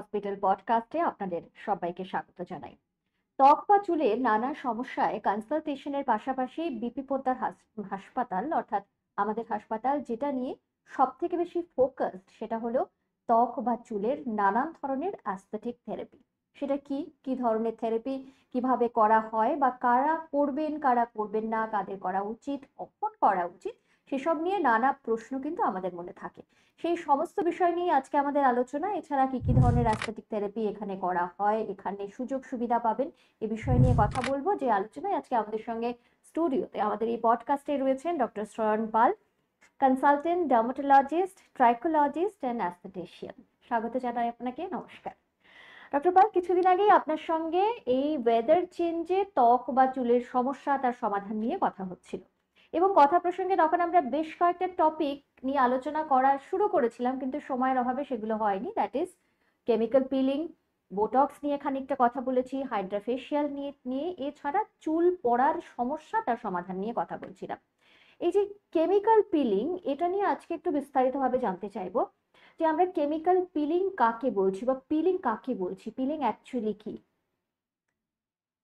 Hospital পডকাস্টে আপনাদের সবাইকে স্বাগত জানাই ত্বক বা চুলের নানা সমস্যায় কনসালটেশনের পাশাপাশি বিপি পোদ্দার হাসপাতাল অর্থাৎ আমাদের হাসপাতাল যেটা নিয়ে সব থেকে বেশি ফোকাস সেটা হলো ত্বক বা চুলের নানান ধরনের অ্যাস্থেটিক থেরাপি সেটা কি কি ধরনের থেরাপি কিভাবে করা হয় বা কারা করবেন কারা করবেন না কাদের করা উচিত কখন করা উচিত সেসব নিয়ে নানা প্রশ্ন কিন্তু আমাদের মনে থাকে সেই সমস্ত বিষয় নিয়ে আজকে আমাদের আলোচনা এছাড়া কি কি ধরনের রাজনৈতিক থেরাপি এখানে করা হয় এখানে সুযোগ সুবিধা পাবেন এ বিষয় নিয়ে কথা বলবো যে আলোচনায় আজকে আমাদের সঙ্গে স্টুডিওতে আমাদের এই পডকাস্টে রয়েছেন doctor Shrayan Pal consultant dermatologist trichologist and aesthetician স্বাগত জানাই আপনাকে নমস্কার ডক্টর পাল কিছুদিন আগেই আপনার সঙ্গে এই ওয়েদার চেঞ্জে ত্বক বা চুলের সমস্যা তার সমাধান নিয়ে কথা হচ্ছিল এবং কথা প্রসঙ্গে তখন আমরা বেশ কয়েকটা টপিক নিয়ে আলোচনা করা শুরু করেছিলাম কিন্তু সময়ের অভাবে সেগুলো হয়নি that is chemical peeling botox নিয়ে খানিকটা কথা বলেছি হাইড্রাফেশিয়াল নিয়ে নিয়ে এছাড়া চুল পড়ার সমস্যা তার সমাধান নিয়ে কথা বলছিলাম এই যে কেমিক্যাল পিলিং এটা নিয়ে আজকে একটু বিস্তারিতভাবে জানতে চাইবো যে আমরা কেমিক্যাল পিলিং কাকে বলছি বা পিলিং কাকে বলছি পিলিং অ্যাকচুয়ালি কি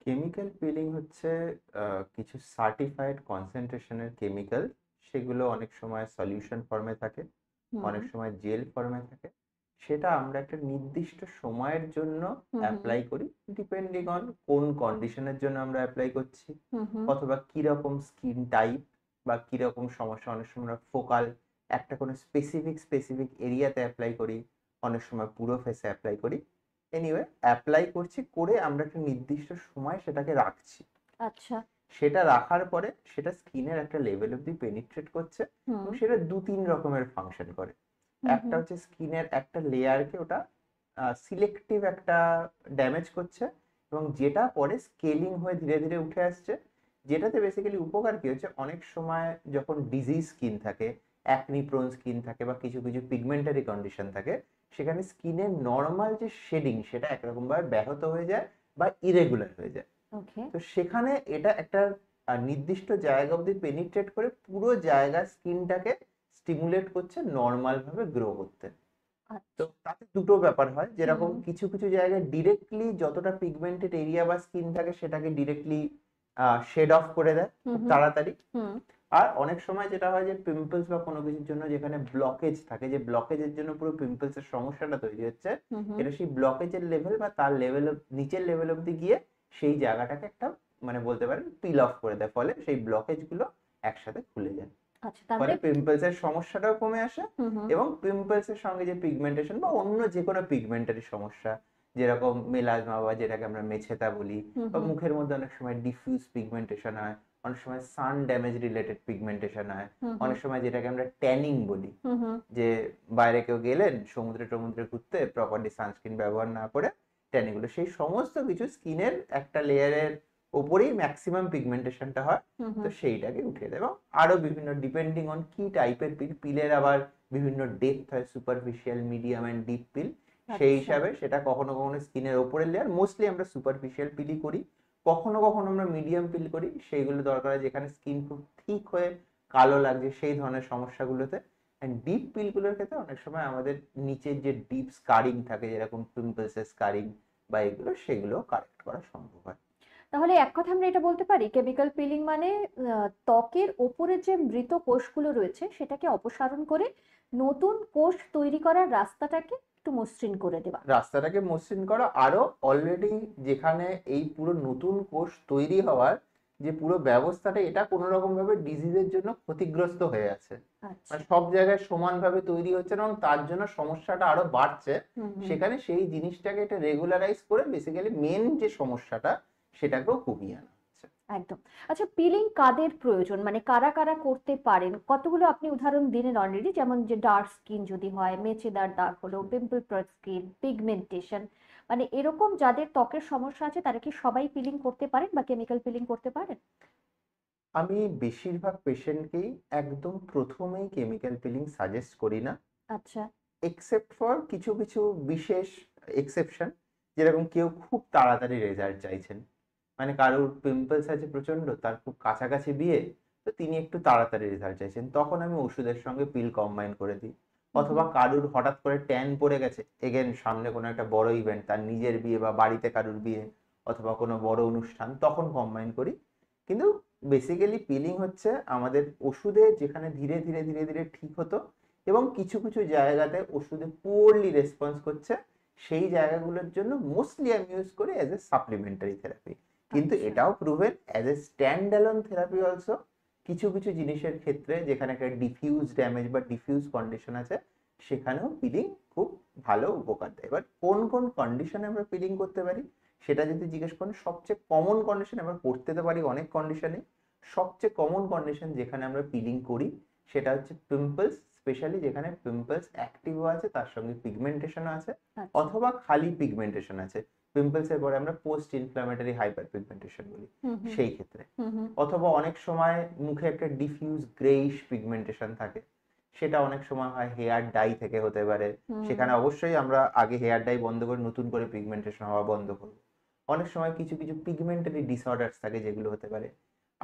কেমিক্যাল পিলিং হচ্ছে কিছু সার্টিফাইড কনসেন্ট্রেশনের কেমিক্যাল সেগুলো অনেক সময় সলিউশন ফর্মে থাকে অনেক সময় জেল ফর্মে থাকে সেটা আমরা একটা নির্দিষ্ট সময়ের জন্য অ্যাপ্লাই করি ডিপেন্ডিং অন কোন কন্ডিশনের জন্য আমরা অ্যাপ্লাই করছি অথবা কিরকম স্কিন টাইপ বা কিরকম সমস্যা অনেক সময় আমরা ফোকাল একটা কোনো স্পেসিফিক স্পেসিফিক এরিয়াতে অ্যাপ্লাই করি অনেক সময় পুরো ফেসে অ্যাপ্লাই করি এনিওয়ে অ্যাপ্লাই করছি করে আমরা একটা নির্দিষ্ট সময় সেটাকে রাখছি আচ্ছা সেটা রাখার পরে সেটা স্কিনের একটা লেভেল অব্দি পেনিট্রেট করছে এবং সেটা দু তিন রকমের ফাংশন করে একটা হচ্ছে স্কিনের একটা লেয়ারকে ওটা সিলেক্টিভ একটা ড্যামেজ করছে এবং যেটা পরে স্কেলিং হয়ে ধীরে ধীরে উঠে আসছে যেটাতে বেসিক্যালি উপকার কি হচ্ছে অনেক সময় যখন ডিজিজ স্কিন থাকে অ্যাকনি প্রোন স্কিন থাকে বা কিছু কিছু পিগমেন্টারি কন্ডিশন থাকে সেখানে স্কিনের নর্মাল যে শেডিং সেটা একরকম ভাবে ব্যাহত হয়ে যায় বা ইরেগুলার হয়ে যায় তো সেখানে এটা একটা নির্দিষ্ট জায়গা অবধি পেনিট্রেট করে পুরো জায়গা স্কিনটাকে স্টিমুলেট করছে নর্মাল ভাবে গ্রো করতে আচ্ছা। তো তাতে দুটো ব্যাপার হয় যেরকম কিছু কিছু জায়গায় ডিরেক্টলি যতটা পিগমেন্টেড এরিয়া বা স্কিন থাকে সেটাকে ডিরেক্টলি শেড অফ করে দেয় তাড়াতাড়ি আর অনেক সময় যেটা হয় যে পিম্পলস বা কোনো কিছুর জন্য যেখানে ব্লকেজ থাকে যে ব্লকেজের জন্য পুরো পিম্পলস এর সমস্যাটা তৈরি হচ্ছে এটা সেই ব্লকেজের লেভেল বা তার লেভেল নিচের লেভেল অব্দি গিয়ে সেই জায়গাটাকে একটা মানে বলতে পারেন পিল অফ করে দেয় ফলে সেই ব্লকেজ গুলো একসাথে খুলে যায় আচ্ছা, ফলে পিম্পলস এর সমস্যাটাও কমে আসে এবং পিম্পলস এর সঙ্গে যে পিগমেন্টেশন বা অন্য যে কোনো পিগমেন্টারি সমস্যা যেরকম মেলাজমা বা যেটাকে আমরা মেছেতা বলি বা মুখের মধ্যে অনেক সময় ডিফিউজ পিগমেন্টেশন হয় অনেক সময় সান ড্যামেজ রিলেটেড পিগমেন্টেশন হয় অনেক সময় যেটাকে আমরা ট্যানিং বলি যে বাইরে কেউ গেলেন সমুদ্রে টমুদ্রে ঘুরতে প্রপারলি সানস্ক্রিন ব্যবহার না করে ট্যানিগুলো সেই সমস্ত কিছু স্কিনের একটা লেয়ারের ওপরেই ম্যাক্সিমাম পিগমেন্টেশনটা হয় তো সেইটাকে উঠে দেবো আরও আরো বিভিন্ন ডিপেন্ডিং অন কি টাইপের পিল পিলের আবার বিভিন্ন ডেপথ হয় superficial medium and deep peel সেই আচ্ছা। হিসাবে সেটা কখনো কখনো স্কিনের ওপরের লেয়ার মোস্টলি আমরা সুপারফিশিয়াল পিলই করি কখনো কখনো আমরা মিডিয়াম পিল করি সেইগুলো দরকার হয় যেখানে স্কিন খুব ঠিক হয়ে কালো লাগছে সেই ধরনের সমস্যাগুলোতে অ্যান্ড ডিপ পিলগুলোর ক্ষেত্রে অনেক সময় আমাদের নিচের যে ডিপ স্কারিং থাকে যেরকম পিম্পলস স্কারিং বা এগুলো সেগুলো কারেক্ট করা সম্ভব হয় তাহলে এক কথা আমরা এটা বলতে পারি কেমিক্যাল পিলিং মানে ত্বকের ওপরে যে মৃত কোষগুলো রয়েছে সেটাকে অপসারণ করে নতুন কোষ তৈরি করার রাস্তাটাকে একটু মসৃণ করে দেওয়া রাস্তাটাকে মসৃণ করা আরো অলরেডি যেখানে এই পুরো নতুন কোষ তৈরি হওয়ার যে পুরো ব্যবস্থাটা এটা কোনো রকম ভাবে ডিজিজের জন্য ক্ষতিগ্রস্ত হয়ে আছে আচ্ছা। মানে সব জায়গায় সমানভাবে তৈরি হচ্ছে এবং তার জন্য সমস্যাটা আরো বাড়ছে সেখানে সেই জিনিসটাকে এটা রেগুলারাইজ করে বেসিক্যালি মেন যে সমস্যাটা সেটাকেও কমিয়ে আনা একদম আচ্ছা পিলিং কাদের প্রয়োজন মানে কারা কারা করতে পারেন কতগুলো আপনি উদাহরণ দিলেন অলরেডি যেমন যে ডার্ক স্কিন যদি হয় মেচেদার দাগ হলো পিম্পল স্কিন পিগমেন্টেশন মানে এরকম যাদের ত্বকের সমস্যা আছে তারা কি সবাই পিলিং করতে পারেন বা কেমিক্যাল পিলিং করতে পারেন আমি বেশিরভাগ পেশেন্টকেই একদম প্রথমেই কেমিক্যাল পিলিং সাজেস্ট করি না আচ্ছা এক্সেপ্ট ফর কিছু কিছু বিশেষ এক্সেপশন যেরকম কেউ খুব তাড়াতাড়ি রেজাল্ট চাইছেন মানে কারোর পিম্পলস আছে প্রচন্ড তার খুব কাছাকাছি বিয়ে তো তিনি একটু তাড়াতাড়ি রেজাল্ট চাইছেন তখন আমি ওষুধের সঙ্গে পিল কম্বাইন করে দিই অথবা কারুর হঠাৎ করে ট্যান পড়ে গেছে এগেন সামনে কোনো একটা বড় ইভেন্ট তার নিজের বিয়ে বা বাড়িতে কারুর বিয়ে অথবা কোনো বড় অনুষ্ঠান তখন কম্বাইন করি কিন্তু বেসিক্যালি পিলিং হচ্ছে আমাদের ওষুধে যেখানে ধীরে ধীরে ধীরে ধীরে ঠিক হতো এবং কিছু কিছু জায়গাতে ওষুধে পুরলি রেসপন্স করছে সেই জায়গাগুলোর জন্য মোস্টলি আমি ইউজ করি অ্যাজ এ সাপ্লিমেন্টারি থেরাপি কিন্তু আচ্ছা। এটাও proven as a stand alone therapy also কিছু কিছু জিনিসের ক্ষেত্রে যেখানে একটা ডিফিউজ ড্যামেজ বা ডিফিউজ কন্ডিশন আছে সেখানেও পিলিং খুব ভালো উপকার দেয় এবার কোন কোন কন্ডিশনে আমরা পিলিং করতে পারি সেটা যদি জিজ্ঞেস করেন সবচেয়ে কমন কন্ডিশন আমরা করতে তো পারি অনেক কন্ডিশনে সবচেয়ে কমন কন্ডিশন যেখানে আমরা পিলিং করি সেটা হচ্ছে পিম্পলস স্পেশালি যেখানে পিম্পলস অ্যাক্টিভও আছে তার সঙ্গে পিগমেন্টেশন আছে আচ্ছা। অথবা খালি পিগমেন্টেশন আছে পিম্পলসের পরে আমরা পোস্ট ইনফ্ল্যামেটারি হাইপার পিগমেন্টেশন বলি সেই ক্ষেত্রে অথবা অনেক সময় মুখে একটা ডিফিউজ গ্রেইশ পিগমেন্টেশন থাকে সেটা অনেক সময় হয় হেয়ার ডাই থেকে হতে পারে সেখানে অবশ্যই আমরা আগে হেয়ার ডাই বন্ধ করে নতুন করে পিগমেন্টেশন হওয়া বন্ধ করব অনেক সময় কিছু কিছু পিগমেন্টারি ডিসঅর্ডার্স থাকে যেগুলো হতে পারে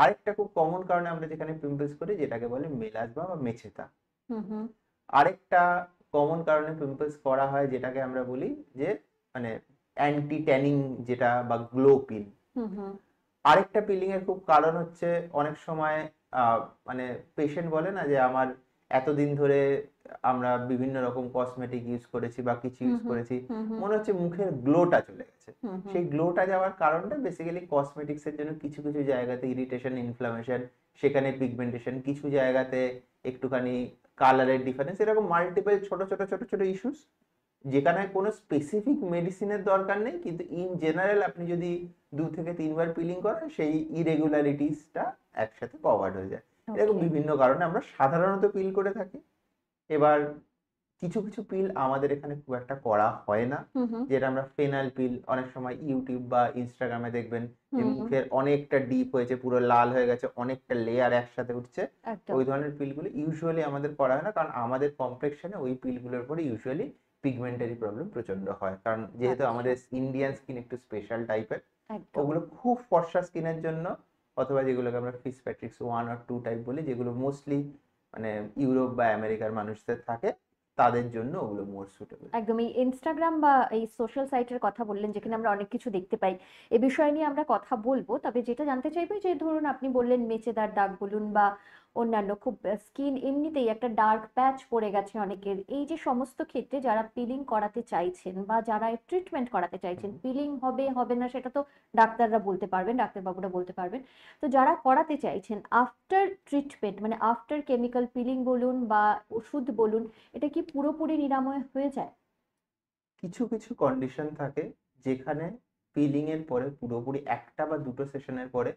আরেকটা খুব কমন কারণে আমরা যেখানে পিম্পলস করি যেটাকে বলে মেলাজমা বা মেছেতা আরেকটা কমন কারণে পিম্পলস করা হয় যেটাকে আমরা বলি যে মানে অ্যান্টি ট্যানিং যেটা বা গ্লো পিল আরেকটা পিলিং এর খুব কারণ হচ্ছে অনেক সময় মানে পেশেন্ট বলে না যে আমার এতদিন ধরে আমরা বিভিন্ন রকম কসমেটিক ইউজ করেছি বা কিছু ইউজ করেছি মনে হচ্ছে মুখের গ্লোটা চলে গেছে সেই গ্লোটা যাওয়ার কারণটা বেসিক্যালি কসমেটিক্স এর জন্য কিছু কিছু জায়গাতে ইরিটেশন ইনফ্লামেশন সেখানে পিগমেন্টেশন কিছু জায়গাতে একটুখানি কালারের ডিফারেন্স এরকম মাল্টিপল ছোট ছোট ছোট ছোট ইস্যুস যেখানে কোনো স্পেসিফিক মেডিসিনের দরকার নেই কিন্তু ইন জেনারেল আপনি যদি দু থেকে তিনবার পিলিং করেন সেই ইরেগুলারিটিসটা একসাথে কভার হয়ে যায় এরকম বিভিন্ন কারণে আমরা সাধারণত পিল করে থাকি এবার কিছু কিছু পিল আমাদের এখানে খুব একটা করা হয় না যেটা আমরা ফেনাল পিল অনেক সময় ইউটিউব বা ইনস্টাগ্রামে দেখবেন যে মুখের অনেকটা ডিপ হয়েছে পুরো লাল হয়ে গেছে অনেকটা লেয়ার একসাথে উঠছে ওই ধরনের পিলগুলো ইউজুয়ালি আমাদের করা হয় না কারণ আমাদের কমপ্লেক্সনে ওই পিলগুলোর পরে ইউজুয়ালি পিগমেন্টারি প্রবলেম প্রচন্ড হয় কারণ যেহেতু আচ্ছা। আমাদের ইন্ডিয়ান স্কিন একটু স্পেশাল টাইপের ওগুলো খুব ফর্সা স্কিনের জন্য অথবা যেগুলোকে আমরা ফিস প্যাট্রিক্স ওয়ান আর টু টাইপ বলি যেগুলো মোস্টলি মানে ইউরোপ বা আমেরিকার মানুষদের থাকে তাদের জন্য ওগুলো মোর সুটেবল একদম এই ইনস্টাগ্রাম বা এই সোশ্যাল সাইটের কথা বললেন যেখানে আমরা অনেক কিছু দেখতে পাই এ বিষয় নিয়ে আমরা কথা বলবো তবে যেটা জানতে চাইবো যে ধরুন আপনি বললেন মেচেদার দাগ বলুন বা অন্যান্য খুব স্কিন এমনিতেই একটা ডার্ক প্যাচ পড়ে গেছে অনেকের এই যে সমস্ত ক্ষেত্রে যারা পিলিং করাতে চাইছেন বা যারা ট্রিটমেন্ট করাতে চাইছেন পিলিং হবে হবে না সেটা তো ডাক্তাররা বলতে পারবেন ডাক্তারবাবুরা বলতে পারবেন তো যারা করাতে চাইছেন আফটার ট্রিটমেন্ট মানে আফটার কেমিক্যাল পিলিং বলুন বা ওষুধ বলুন এটা কি পুরোপুরি নিরাময় হয়ে যায় কিছু কিছু কন্ডিশন থাকে যেখানে পিলিং এর পরে পুরোপুরি একটা বা দুটো সেশনের পরে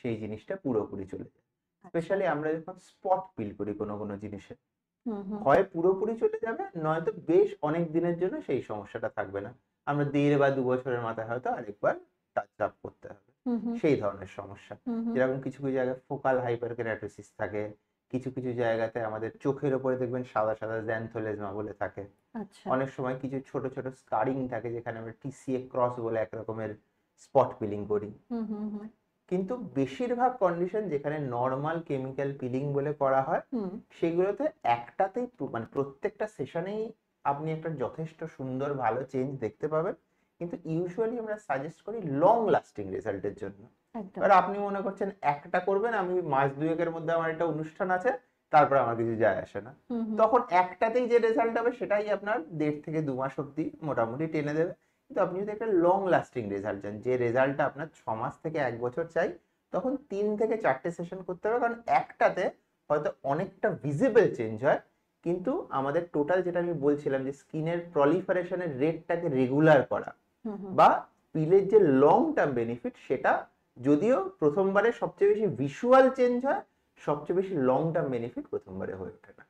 সেই জিনিসটা পুরোপুরি চলে যায় স্পেশালি আচ্ছা। আমরা যখন স্পট পিল করি কোনো কোনো জিনিসে হয় পুরোপুরি চলে যাবে নয়তো বেশ অনেক দিনের জন্য সেই সমস্যাটা থাকবে না আমরা দেড় বা দু বছরের মাথায় হয়তো আরেকবার টাচ আপ করতে হবে সেই ধরনের সমস্যা যেরকম কিছু কিছু জায়গায় ফোকাল হাইপার ক্যারাটোসিস থাকে কিছু কিছু জায়গাতে আমাদের চোখের ওপরে দেখবেন সাদা সাদা জ্যান্থোলেজমা বলে থাকে আচ্ছা। অনেক সময় কিছু ছোট ছোট স্কারিং থাকে যেখানে আমরা টিসিএ ক্রস বলে এক রকমের স্পট পিলিং করি কিন্তু বেশিরভাগ কন্ডিশন যেখানে নর্মাল কেমিক্যাল পিলিং বলে করা হয় সেগুলোতে একটাতেই মানে প্রত্যেকটা সেশনেই আপনি একটা যথেষ্ট সুন্দর ভালো চেঞ্জ দেখতে পাবেন কিন্তু ইউজুয়ালি আমরা সাজেস্ট করি লং লাস্টিং রেজাল্টের জন্য এবার আপনি মনে করছেন একটা করবেন আমি মাস দুয়েকের মধ্যে আমার একটা অনুষ্ঠান আছে তারপর আমার কিছু যায় আসে না তখন একটাতেই যে রেজাল্ট হবে সেটাই আপনার দেড় থেকে দু মাস অব্দি মোটামুটি টেনে দেবে কিন্তু আপনি যদি একটা লং লাস্টিং রেজাল্ট চান যে রেজাল্টটা আপনার ছ মাস থেকে এক বছর চাই তখন তিন থেকে চারটে সেশন করতে হবে কারণ একটাতে হয়তো অনেকটা ভিজিবল চেঞ্জ হয় কিন্তু আমাদের টোটাল যেটা আমি বলছিলাম যে স্কিনের প্রলিফারেশনের রেটটাকে রেগুলার করা বা পিলের যে লং টার্ম বেনিফিট সেটা যদিও প্রথমবারে সবচেয়ে বেশি ভিসুয়াল চেঞ্জ হয় সবচেয়ে বেশি লং টার্ম বেনিফিট প্রথমবারে হয়ে ওঠে না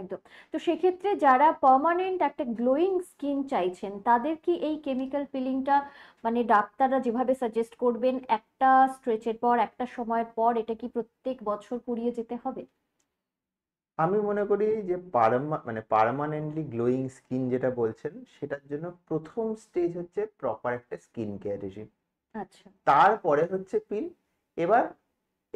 একদম তো সেক্ষেত্রে যারা পার্মানেন্ট একটা গ্লোয়িং স্কিন চাইছেন তাদের কি এই কেমিক্যাল পিলিংটা মানে ডাক্তাররা যেভাবে সাজেস্ট করবেন একটা স্ট্রেচের পর একটা সময়ের পর এটা কি প্রত্যেক বছর করিয়ে যেতে হবে আমি মনে করি যে মানে পার্মানেন্টলি গ্লোয়িং স্কিন যেটা বলছেন সেটার জন্য প্রথম স্টেজ হচ্ছে প্রপার একটা স্কিন কেয়ার রেজিম আচ্ছা তারপরে হচ্ছে পিল এবার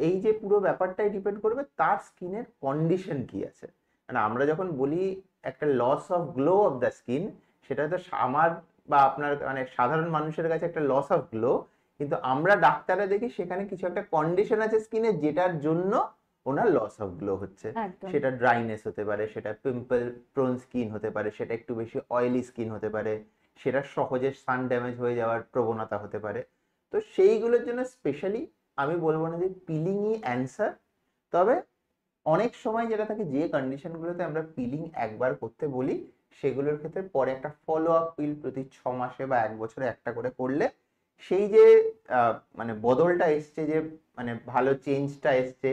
এই যে পুরো ব্যাপারটাই ডিপেন্ড করবে তার স্কিনের কন্ডিশন কি আছে মানে আমরা যখন বলি একটা loss of glow of the skin সেটা তো আমার বা আপনার মানে সাধারণ মানুষের কাছে একটা লস অফ গ্লো কিন্তু আমরা ডাক্তারে দেখি সেখানে কিছু একটা কন্ডিশন আছে স্কিনে যেটার জন্য ওনার লস অফ গ্লো হচ্ছে সেটা ড্রাইনেস হতে পারে সেটা পিম্পল প্রোন স্কিন হতে পারে সেটা একটু বেশি অয়েলি স্কিন হতে পারে সেটা সহজে সান ড্যামেজ হয়ে যাওয়ার প্রবণতা হতে পারে তো সেইগুলোর জন্য স্পেশালি আমি বলবো না যে পিলিংই অ্যান্সার তবে অনেক সময় যেটা থাকে যে কন্ডিশনগুলোতে আমরা পিলিং একবার করতে বলি সেগুলোর ক্ষেত্রে পরে একটা ফলো আপ পিল প্রতি ছ মাসে বা এক বছরে একটা করে করলে সেই যে মানে বদলটা এসছে যে মানে ভালো চেঞ্জটা এসছে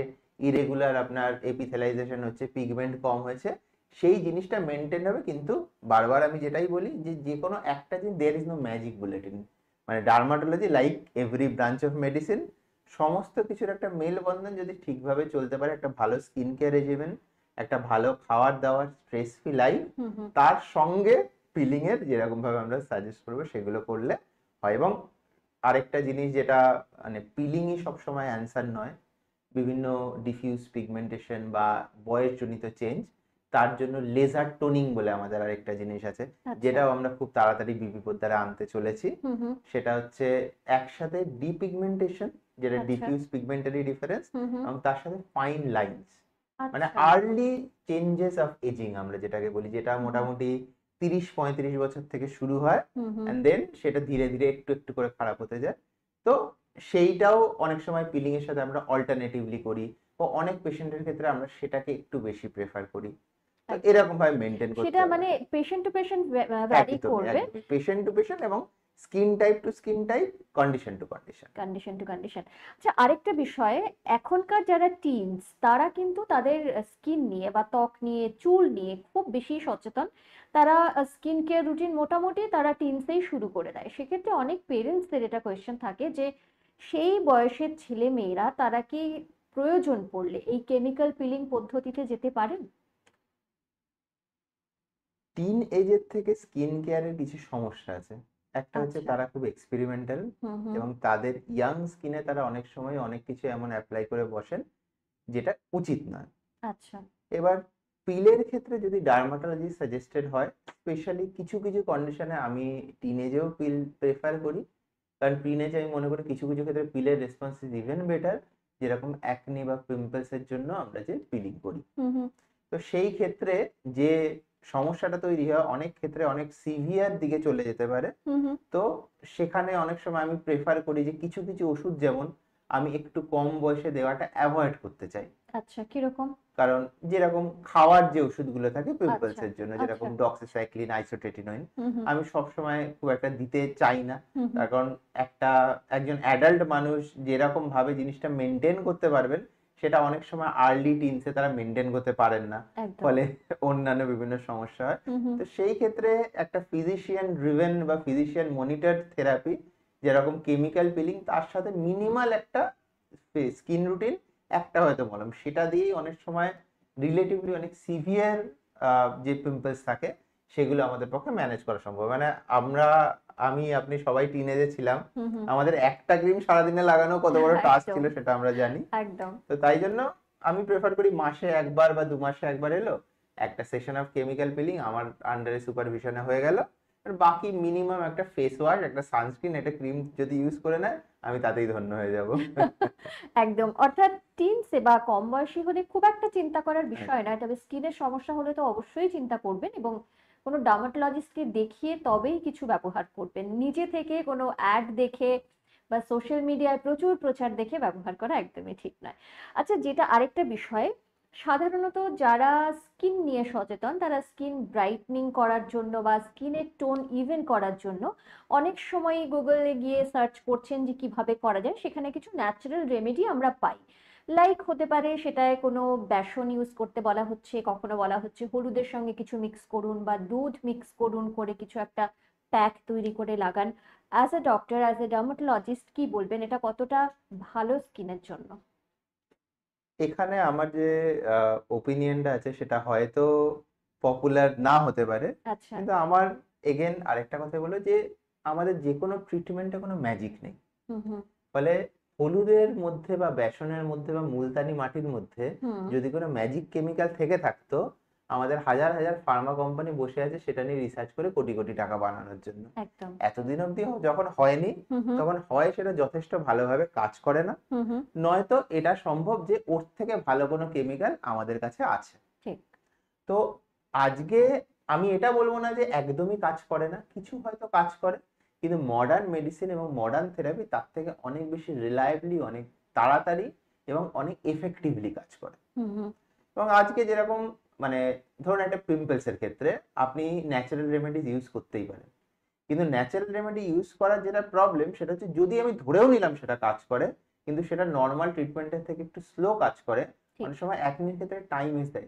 ইরেগুলার আপনার এপিথেলাইজেশন হচ্ছে পিগমেন্ট কম হয়েছে সেই জিনিসটা মেনটেন হবে কিন্তু বারবার আমি যেটাই বলি যে যে কোনো একটা দিন there is no magic bulletin মানে dermatology like every branch of medicine সমস্ত কিছুর একটা মেলবন্ধন যদি ঠিকভাবে চলতে পারে একটা ভালো স্কিন কেয়ার রেজিমেন একটা ভালো খাওয়ার দাওয়ার স্ট্রেস ফ্রি লাইফ তার সঙ্গে ফিলিং এর যেরকম ভাবে আমরা সাজেস্ট করবো সেগুলো করলে হয় এবং আরেকটা জিনিস যেটা মানে পিলিংই সবসময় অ্যান্সার নয় বিভিন্ন ডিফিউজ পিগমেন্টেশন বা বয়সজনিত চেঞ্জ তার জন্য লেজার টোনিং বলে আমাদের আরেকটা জিনিস আছে আচ্ছা। যেটাও আমরা খুব তাড়াতাড়ি বিবিপদ দ্বারা আনতে চলেছি সেটা হচ্ছে একসাথে ডিপিগমেন্টেশন যেটা ডিফিউজ পিগমেন্টারি ডিফারেন্স এবং তার সাথে ফাইন লাইনস মানে আর্লি চেঞ্জেস অফ এজিং আমরা যেটাকে বলি যেটা মোটামুটি তিরিশ পঁয়ত্রিশ বছর থেকে শুরু হয় অ্যান্ড দেন সেটা ধীরে ধীরে একটু একটু করে খারাপ হতে যায় তো সেইটাও অনেক সময় পিলিং এর সাথে আমরা অল্টারনেটিভলি করি বা অনেক পেশেন্টের ক্ষেত্রে আমরা সেটাকে একটু বেশি প্রেফার করি এরকম ভাবে মেইনটেইন করতে সেটা মানে পেশেন্ট টু পেশেন্ট ভ্যারি করবে পেশেন্ট টু পেশেন্ট এবং skin type to skin type condition to condition condition to condition আচ্ছা আরেকটা বিষয়ে এখনকার যারা টিনস তারা কিন্তু তাদের স্কিন নিয়ে বা ত্বক নিয়ে চুল নিয়ে খুব বেশি সচেতন তারা স্কিন কেয়ার রুটিন মোটামুটি তারা টিনসেই শুরু করে দেয় সেক্ষেত্রে অনেক পেরেন্টসদের এটা কোয়েশ্চেন থাকে যে সেই বয়সের ছেলে মেয়েরা তারা কি প্রয়োজন পড়লে এই কেমিক্যাল পিলিং পদ্ধতিতে যেতে পারেন টিন এজের থেকে স্কিন কেয়ারের কিছু সমস্যা আছে একটা হচ্ছে আচ্ছা। তারা খুব এক্সপেরিমেন্টাল এবং তাদের ইয়াং স্কিনে তারা অনেক সময় অনেক কিছু এমন অ্যাপ্লাই করে বসেন যেটা উচিত নয় আচ্ছা এবার পিলের ক্ষেত্রে যদি ডার্মাটোলজি সাজেস্টেড হয় স্পেশালি কিছু কিছু কন্ডিশনে আমি টিনেজেও পিল প্রেফার করি কারণ টিনেজে আমি মনে করি কিছু কিছু ক্ষেত্রে পিলের রেসপন্স ইজ ইভেন বেটার যেরকম অ্যাকনি বা পিম্পলস এর জন্য আমরা যে পিলিং করি তো সেই ক্ষেত্রে যে সমস্যাটা তৈরি হয় অনেক ক্ষেত্রে অনেক সিভিয়ার দিকে চলে যেতে পারে তো সেখানে অনেক সময় আমি প্রেফার করি যে কিছু কিছু ওষুধ যেমন আমি একটু কম বয়সে দেওয়াটা অ্যাভয়েড করতে চাই আচ্ছা কিরকম কারণ যেরকম খাওয়ার যে ওষুধগুলো থাকে পিম্পলস আচ্ছা, এর জন্য যেরকম ডক্সিসাইক্লিন আচ্ছা। আইসোটেটিনোইন আমি সবসময় খুব একটা দিতে চাই না তার কারণ একটা একজন অ্যাডাল্ট মানুষ যেরকম ভাবে জিনিসটা মেনটেন করতে পারবেন সেটা অনেক সময় আর্লি টিনসে তারা মেনটেন করতে পারেন না ফলে অন্যান্য বিভিন্ন সমস্যা হয় তো সেই ক্ষেত্রে একটা ফিজিশিয়ান ড্রিভেন বা ফিজিশিয়ান মনিটর থেরাপি যেরকম কেমিক্যাল পিলিং তার সাথে মিনিমাল একটা স্কিন রুটিন একটা হয়তো বললাম সেটা দিয়েই অনেক সময় রিলেটিভলি অনেক সিভিয়ার যে পিম্পলস থাকে সেগুলো আমাদের পক্ষে ম্যানেজ করা সম্ভব মানে আমরা আমি আপনি সবাই টিনেজে ছিলাম আমাদের একটা ক্রিম সারাদিনে লাগানো কত বড় টাস্ক ছিল সেটা আমরা জানি একদম তো তাই জন্য আমি প্রেফার করি মাসে একবার বা দু মাসে একবার এলো একটা সেশন অফ কেমিক্যাল পিলিং আমার আন্ডারে সুপারভিশনে হয়ে গেল আর বাকি মিনিমাম একটা ফেস ওয়াশ একটা সানস্ক্রিন একটা ক্রিম যদি ইউজ করে নেয় আমি তাতেই ধন্য হয়ে যাব একদম অর্থাৎ টিন সেবা কম বয়সী হলে খুব একটা চিন্তা করার বিষয় হ্যাঁ। না তবে স্কিনের সমস্যা হলে তো অবশ্যই চিন্তা করবেন এবং কোনো ডার্মাটোলজিস্টকে দেখিয়ে তবেই কিছু ব্যবহার করবেন নিজে থেকে কোনো অ্যাড দেখে বা সোশ্যাল মিডিয়ায় প্রচুর প্রচার দেখে ব্যবহার করা একদমই ঠিক নয় আচ্ছা যেটা আরেকটা বিষয় সাধারণত যারা স্কিন নিয়ে সচেতন তারা স্কিন ব্রাইটনিং করার জন্য বা স্কিনের টোন ইভেন করার জন্য অনেক সময় গুগলে গিয়ে সার্চ করছেন যে কিভাবে করা যায় সেখানে কিছু ন্যাচারাল রেমেডি আমরা পাই লাইক হতে পারে সেটায় কোনো বেসন ইউজ করতে বলা হচ্ছে কখনো বলা হচ্ছে হলুদের সঙ্গে কিছু মিক্স করুন বা দুধ মিক্স করুন করে কিছু একটা প্যাক তৈরি করে লাগান as a doctor as a dermatologist কি বলবেন এটা কতটা ভালো স্কিনের জন্য এখানে আমার যে ওপিনিয়নটা আছে সেটা হয়তো পপুলার না হতে পারে আচ্ছা। কিন্তু আমার এগেন আরেকটা কথা বলো যে আমাদের যে কোনো ট্রিটমেন্টে কোনো ম্যাজিক নেই ফলে হলুদের মধ্যে বা বেসনের মধ্যে বা মুলতানি মাটির মধ্যে যদি কোনো ম্যাজিক কেমিক্যাল থেকে থাকতো আমাদের হাজার হাজার ফার্মা কোম্পানি বসে আছে সেটা নিয়ে রিসার্চ করে কোটি কোটি টাকা বানানোর জন্য এতদিন অব্দি যখন হয়নি তখন হয় সেটা যথেষ্ট ভালোভাবে কাজ করে না নয়তো এটা সম্ভব যে ওর থেকে ভালো কোনো কেমিক্যাল আমাদের কাছে আছে তো আজকে আমি এটা বলবো না যে একদমই কাজ করে না কিছু হয়তো কাজ করে কিন্তু মডার্ন মেডিসিন এবং মডার্ন থেরাপি তার থেকে অনেক বেশি রিলায়েবলি অনেক তাড়াতাড়ি এবং অনেক এফেক্টিভলি কাজ করে এবং আজকে যেরকম মানে ধরুন একটা পিম্পলসের ক্ষেত্রে আপনি ন্যাচারাল রেমেডিস ইউজ করতেই পারেন কিন্তু ন্যাচারাল রেমেডি ইউজ করার যেটা প্রবলেম সেটা হচ্ছে যদি আমি ধরেও নিলাম সেটা কাজ করে কিন্তু সেটা নর্মাল ট্রিটমেন্টের থেকে একটু স্লো কাজ করে অনেক সময় অ্যাকনির ক্ষেত্রে টাইম ইজ দ্য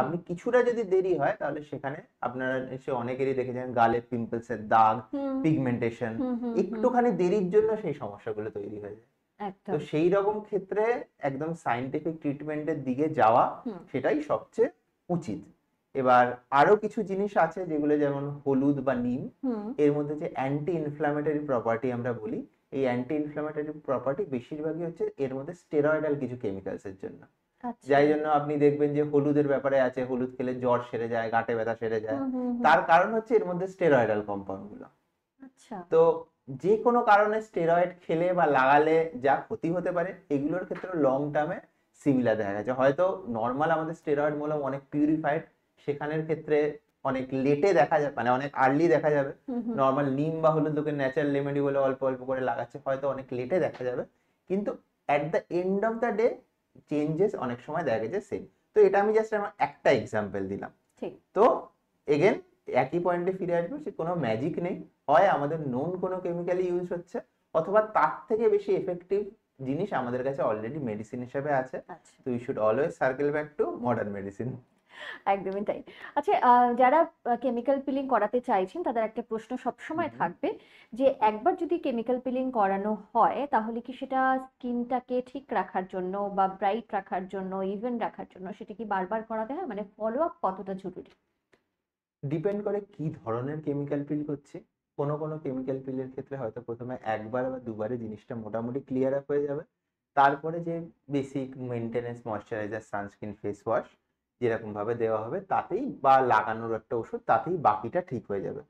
আপনি কিছুটা যদি দেরি হয় তাহলে সেখানে আপনারা সে অনেকেরই দেখেছেন গালে পিম্পলস এর দাগ পিগমেন্টেশন একটুখানি দেরির জন্য সেই সমস্যাগুলো তৈরি হয়ে যায় তো সেই রকম ক্ষেত্রে একদম সাইন্টিফিক ট্রিটমেন্টের দিকে যাওয়া সেটাই সবচেয়ে উচিত এবার আরো কিছু জিনিস আছে যেগুলো যেমন হলুদ বা নিম এর মধ্যে যে অ্যান্টি ইনফ্ল্যামেটরি প্রপার্টি আমরা বলি এই অ্যান্টি ইনফ্ল্যামেটরি প্রপার্টি বেশিরভাগই হচ্ছে এর মধ্যে স্টেরয়েডাল কিছু কেমিক্যালস এর জন্য আচ্ছা। যাই জন্য আপনি দেখবেন যে হলুদের ব্যাপারে আছে হলুদ খেলে জ্বর সেরে যায় গাঁটে ব্যথা সেরে যায় তার কারণ হচ্ছে এর মধ্যে স্টেরয়েডাল কম্পাউন্ড গুলো আচ্ছা। তো যে কোনো কারণে স্টেরয়েড খেলে বা লাগালে যা ক্ষতি হতে পারে এগুলোর ক্ষেত্রে লং টার্মে সিমিলার দেখা গেছে হয়তো নর্মাল আমাদের স্টেরয়েড মূলক অনেক পিউরিফাইড সেখানের ক্ষেত্রে অনেক লেটে মানে দেখা যাবে মানে অনেক আর্লি দেখা যাবে নর্মাল নিম বা হলুদ লোকের ন্যাচারাল রেমেডি বলে অল্প অল্প করে লাগাচ্ছে হয়তো অনেক লেটে দেখা যাবে কিন্তু at the end of the day changes অনেক সময় দেখা গেছে সেম তো এটা আমি জাস্ট আমার একটা এক্সাম্পল দিলাম তো এগেন একই পয়েন্টে ফিরে আসবো সে কোনো ম্যাজিক নেই হয় আমাদের নোন কোনো কেমিক্যালি ইউজ হচ্ছে অথবা তার থেকে বেশি এফেক্টিভ জিনিস আমাদের কাছে অলরেডি মেডিসিন হিসেবে আছে আচ্ছা। তো you should always circle back to modern medicine একদমই তাই আচ্ছা যারা কেমিক্যাল পিলিং করাতে চাইছেন তাদের একটা প্রশ্ন সবসময় থাকবে যে একবার যদি কেমিক্যাল পিলিং করানো হয় তাহলে কি সেটা স্কিনটাকে ঠিক রাখার জন্য বা ব্রাইট রাখার জন্য ইভেন রাখার জন্য সেটা কি বারবার করাতে হয় মানে ফলো আপ কতটা জরুরি ডিপেন্ড করে কি ধরনের কেমিক্যাল পিল করছে কোনো কোনো কেমিক্যাল পিলের ক্ষেত্রে হয়তো প্রথমে একবার বা দুবারে জিনিসটা মোটামুটি ক্লিয়ার আপ হয়ে যাবে তারপরে যে basic maintenance moisturiser sunscreen face wash যেরকম ভাবে দেওয়া হবে তাতেই বা লাগানোর একটা ওষুধ তাতেই বাকিটা ঠিক হয়ে যাবে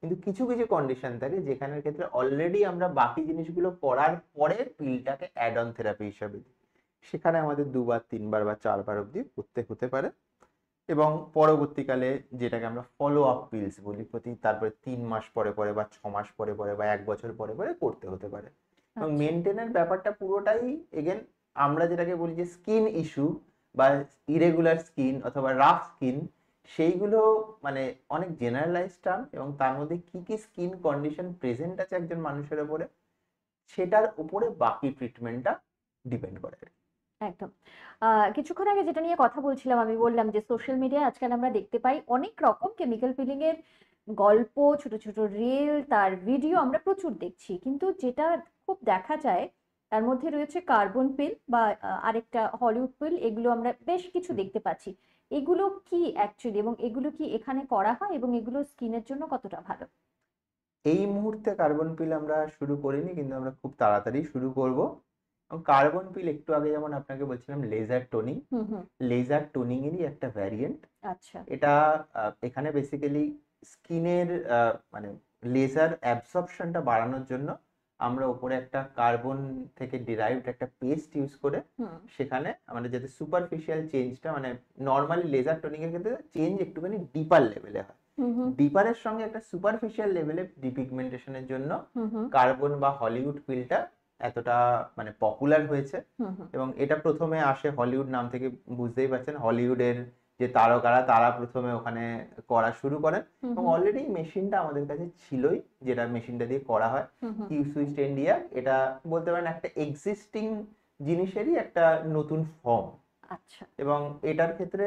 কিন্তু কিছু কিছু কন্ডিশন থাকে যেখানের ক্ষেত্রে অলরেডি আমরা বাকি জিনিসগুলো করার পরে পিলটাকে অ্যাড অন থেরাপি হিসাবে দিই সেখানে আমাদের দুবার তিনবার বা চারবার অবধি করতে হতে পারে এবং পরবর্তীকালে যেটাকে আমরা ফলো আপ পিলস বলি প্রতি তারপরে তিন মাস পরে পরে বা ছ মাস পরে পরে বা এক বছর পরে পরে করতে হতে পারে এবং মেনটেনের আচ্ছা। ব্যাপারটা পুরোটাই এগেন আমরা যেটাকে বলি যে স্কিন ইস্যু বা ইরেগুলার স্কিন অথবা রাফ স্কিন সেইগুলো মানে অনেক জেনারেলাইজ টার্ম এবং তার মধ্যে কি কি স্কিন কন্ডিশন প্রেজেন্ট আছে একজন মানুষের উপরে সেটার উপরে বাকি ট্রিটমেন্টটা ডিপেন্ড করে একদম কিছুক্ষণ আগে যেটা নিয়ে কথা বলছিলাম আমি বললাম যে সোশ্যাল মিডিয়ায় আজকাল আমরা দেখতে পাই অনেক রকম কেমিক্যাল পিলিং এর গল্প ছোট ছোট রিল তার ভিডিও আমরা প্রচুর দেখছি কিন্তু যেটা খুব দেখা যায় তার মধ্যে রয়েছে কার্বন পিল বা আরেকটা হলিউড পিল এগুলো আমরা বেশ কিছু দেখতে পাচ্ছি এগুলো কি অ্যাকচুয়ালি এবং এগুলো কি এখানে করা হয় এবং এগুলো স্কিনের জন্য কতটা ভালো এই মুহূর্তে কার্বন পিল আমরা শুরু করিনি কিন্তু আমরা খুব তাড়াতাড়ি শুরু করব কার্বন পিল একটু আগে যেমন আপনাকে বলছিলাম লেজার টোনিং লেজার টোনিং এরই একটা ভ্যারিয়েন্ট আচ্ছা এটা এখানে বেসিক্যালি স্কিনের মানে লেজার অ্যাবসর্পশনটা বাড়ানোর জন্য আমরা উপরে একটা কার্বন থেকে ডিরাইভড একটা পেস্ট ইউজ করে সেখানে আমাদের যাতে সুপারফিশিয়াল চেঞ্জটা মানে নর্মালি লেজার টোনিং এর ক্ষেত্রে চেঞ্জ একটুখানি ডিপার লেভেলে হয় ডিপারের সঙ্গে একটা সুপারফিশিয়াল লেভেলে ডিপিগমেন্টেশনের জন্য কার্বন বা হলিউড পিলটা এতটা মানে পপুলার হয়েছে এবং এটা প্রথমে আসে হলিউড নাম থেকে বুঝতেই পারছেন হলিউডের যে তারকারা তারা প্রথমে ওখানে করা শুরু করেন এবং অলরেডি মেশিনটা আমাদের কাছে ছিলই যেটা মেশিনটা দিয়ে করা হয় কিউ সুইস্ট ইন্ডিয়া এটা বলতে পারেন একটা এক্সিস্টিং জিনিসেরই একটা নতুন ফর্ম আচ্ছা এবং এটার ক্ষেত্রে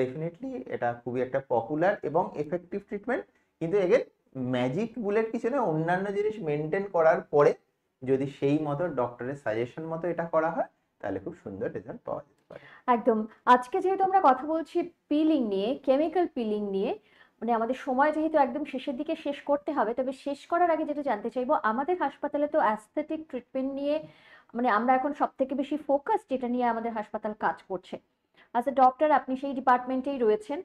ডেফিনেটলি এটা খুবই একটা পপুলার এবং এফেক্টিভ ট্রিটমেন্ট কিন্তু এগেন ম্যাজিক বুলেট কিছু না অন্যান্য জিনিস মেনটেন করার পরে যদি সেই মতো ডক্টরের সাজেশন মতো এটা করা হয় তাহলে খুব সুন্দর রেজাল্ট পাওয়া যায় একদম আজকে যেহেতু আমরা কথা বলছি পিলিং নিয়ে কেমিক্যাল পিলিং নিয়ে মানে আমাদের সময় যেহেতু একদম শেষের দিকে শেষ করতে হবে তবে শেষ করার আগে যেটা জানতে চাইবো আমাদের হাসপাতালে তো অ্যাস্থেটিক ট্রিটমেন্ট নিয়ে মানে আমরা এখন সব থেকে বেশি ফোকাস যেটা নিয়ে আমাদের হাসপাতাল কাজ করছে আচ্ছা এ ডক্টর আপনি সেই ডিপার্টমেন্টেই রয়েছেন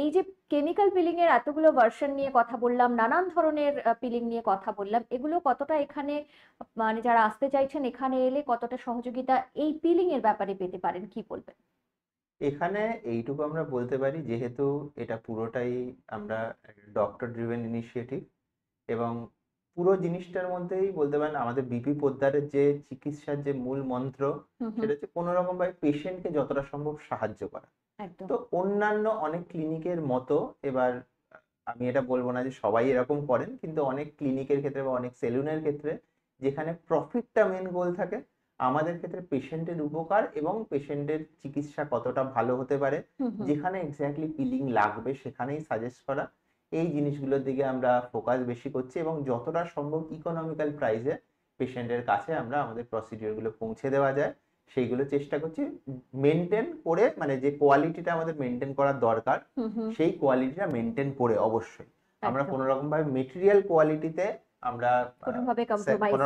এই যে কেমিক্যাল পিলিং এর এতগুলো ভার্সন নিয়ে কথা বললাম নানান ধরনের পিলিং নিয়ে কথা বললাম এগুলো কতটা এখানে মানে যারা আসতে চাইছেন এখানে এলে কতটা সহযোগিতা এই পিলিং এর ব্যাপারে পেতে পারেন কি বলবেন এখানে এইটুকু আমরা বলতে পারি যেহেতু এটা পুরোটাই আমরা ডক্টর ড্রিভেন ইনিশিয়েটিভ এবং পুরো জিনিসটার মধ্যেই বলতে পারেন আমাদের বিপি পোদ্দারের যে চিকিৎসার যে মূল মন্ত্র সেটা হচ্ছে কোনো রকম ভাবে পেশেন্টকে যতটা সম্ভব সাহায্য করা তো অন্যান্য অনেক ক্লিনিকের মতো এবার আমি এটা বলবো না যে সবাই এরকম করেন কিন্তু অনেক ক্লিনিকের ক্ষেত্রে বা অনেক সেলুনের ক্ষেত্রে যেখানে প্রফিটটা মেন গোল থাকে আমাদের ক্ষেত্রে পেশেন্টের উপকার এবং পেশেন্টের চিকিৎসা কতটা ভালো হতে পারে যেখানে এক্স্যাক্টলি পিলিং লাগবে সেখানেই সাজেস্ট করা এই জিনিসগুলোর দিকে আমরা ফোকাস বেশি করছি এবং যতটা সম্ভব ইকোনমিক্যাল প্রাইসে পেশেন্টের কাছে আমরা আমাদের প্রসিডিওরগুলো পৌঁছে দেওয়া যায় সেইগুলো চেষ্টা করছি মেনটেন করে মানে যে কোয়ালিটিটা আমাদের মেনটেন করার দরকার সেই কোয়ালিটিটা মেনটেন করে অবশ্যই আমরা কোনো রকম ভাবে মেটেরিয়াল কোয়ালিটিতে আমরা কোনো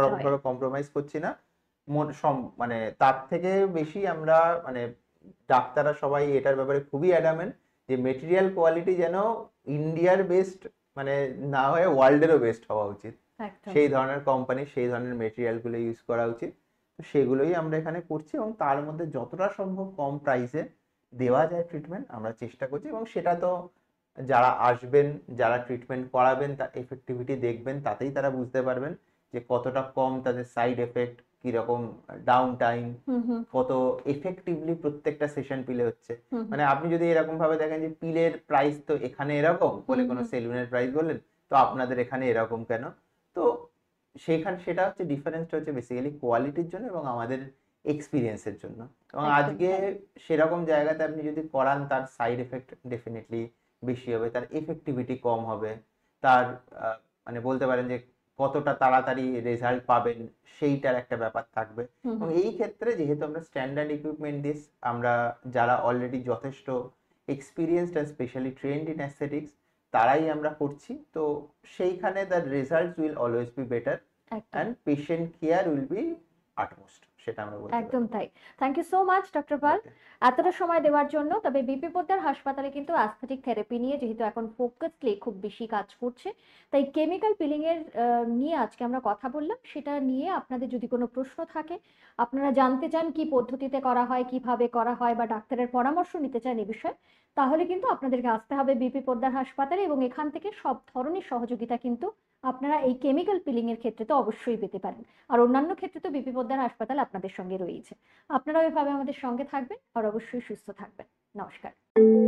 রকম ভাবে কম্প্রোমাইজ করছি না মানে তার থেকে বেশি আমরা মানে ডাক্তাররা সবাই এটার ব্যাপারে খুবই অ্যাডামেন্ট যে মেটেরিয়াল কোয়ালিটি যেন ইন্ডিয়ার বেস্ট মানে না হয়ে ওয়ার্ল্ডেরও বেস্ট হওয়া উচিত সেই ধরনের কোম্পানি সেই ধরনের মেটেরিয়ালগুলো ইউজ করা উচিত সেগুলোই আমরা এখানে করছি এবং তার মধ্যে যতটা সম্ভব কম প্রাইসে দেওয়া যায় ট্রিটমেন্ট আমরা চেষ্টা করছি এবং সেটা তো যারা আসবেন যারা ট্রিটমেন্ট করাবেন তার এফেক্টিভিটি দেখবেন তাতেই তারা বুঝতে পারবেন যে কতটা কম তাদের সাইড এফেক্ট কিরকম ডাউন টাইম কত এফেক্টিভলি প্রত্যেকটা সেশন পিলে হচ্ছে মানে আপনি যদি এরকম ভাবে দেখেন যে পিলের প্রাইস তো এখানে এরকম বলে কোনো সেলুনের প্রাইস বললেন তো আপনাদের এখানে এরকম কেন তো সেখান সেটা হচ্ছে ডিফারেন্সটা হচ্ছে বেসিক্যালি কোয়ালিটির জন্য এবং আমাদের এক্সপিরিয়েন্সের জন্য এবং আজকে সেরকম জায়গাতে আপনি যদি করান তার সাইড এফেক্ট ডেফিনেটলি বেশি হবে তার এফেক্টিভিটি কম হবে তার মানে বলতে পারেন যে কতটা তাড়াতাড়ি রেজাল্ট পাবেন সেইটার একটা ব্যাপার থাকবে এবং এই ক্ষেত্রে যেহেতু আমরা স্ট্যান্ডার্ড ইকুইপমেন্ট দিস আমরা যারা অলরেডি যথেষ্ট experienced and specially trained in aesthetics তারাই আমরা করছি তো সেইখানে the result will always be better and patient care will be utmost সেটা আমরা বলতে একদম তাই thank you so much doctor Pal এতটা সময় দেওয়ার জন্য তবে বিপি পোদ্দার হাসপাতালে কিন্তু অ্যাস্থেটিক থেরাপি নিয়ে যেহেতু এখন ফোকাসলি খুব বেশি কাজ করছে তাই কেমিক্যাল পিলিং এর নিয়ে আজকে আমরা কথা বললাম সেটা নিয়ে আপনাদের যদি কোনো প্রশ্ন থাকে আপনারা জানতে চান কি পদ্ধতিতে করা হয় কিভাবে করা হয় বা ডাক্তারের পরামর্শ নিতে চান এ বিষয়ে তাহলে কিন্তু আপনাদেরকে আসতে হবে বিপি পোদ্দার হাসপাতালে এবং এখান থেকে সব ধরনের সহযোগিতা কিন্তু আপনারা এই কেমিক্যাল পিলিং এর ক্ষেত্রে তো অবশ্যই পেতে পারেন আর অন্যান্য ক্ষেত্রে তো বিপি পোদ্দার হাসপাতাল আপনাদের সঙ্গে রয়েছে আপনারা এভাবে আমাদের সঙ্গে থাকবেন আর অবশ্যই সুস্থ থাকবেন নমস্কার